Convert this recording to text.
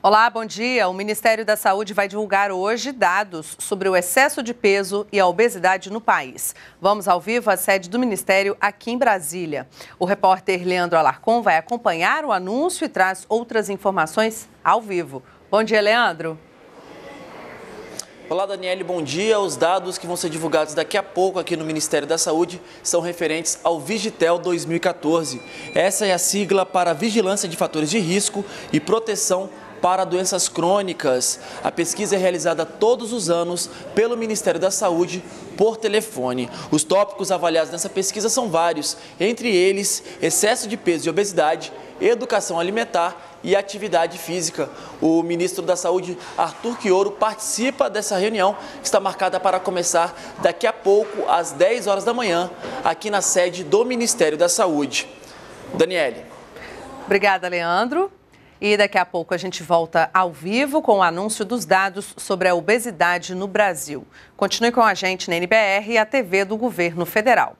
Olá, bom dia. O Ministério da Saúde vai divulgar hoje dados sobre o excesso de peso e a obesidade no país. Vamos ao vivo à sede do Ministério aqui em Brasília. O repórter Leandro Alarcon vai acompanhar o anúncio e traz outras informações ao vivo. Bom dia, Leandro. Olá, Daniele, bom dia. Os dados que vão ser divulgados daqui a pouco aqui no Ministério da Saúde são referentes ao Vigitel 2014. Essa é a sigla para Vigilância de Fatores de Risco e Proteção para doenças crônicas. A pesquisa é realizada todos os anos pelo Ministério da Saúde por telefone. Os tópicos avaliados nessa pesquisa são vários, entre eles excesso de peso e obesidade, educação alimentar e atividade física. O ministro da Saúde, Arthur Quioro, participa dessa reunião, que está marcada para começar daqui a pouco, às 10 horas da manhã, aqui na sede do Ministério da Saúde. Daniele. Obrigada, Leandro. E daqui a pouco a gente volta ao vivo com o anúncio dos dados sobre a obesidade no Brasil. Continue com a gente na NBR e a TV do Governo Federal.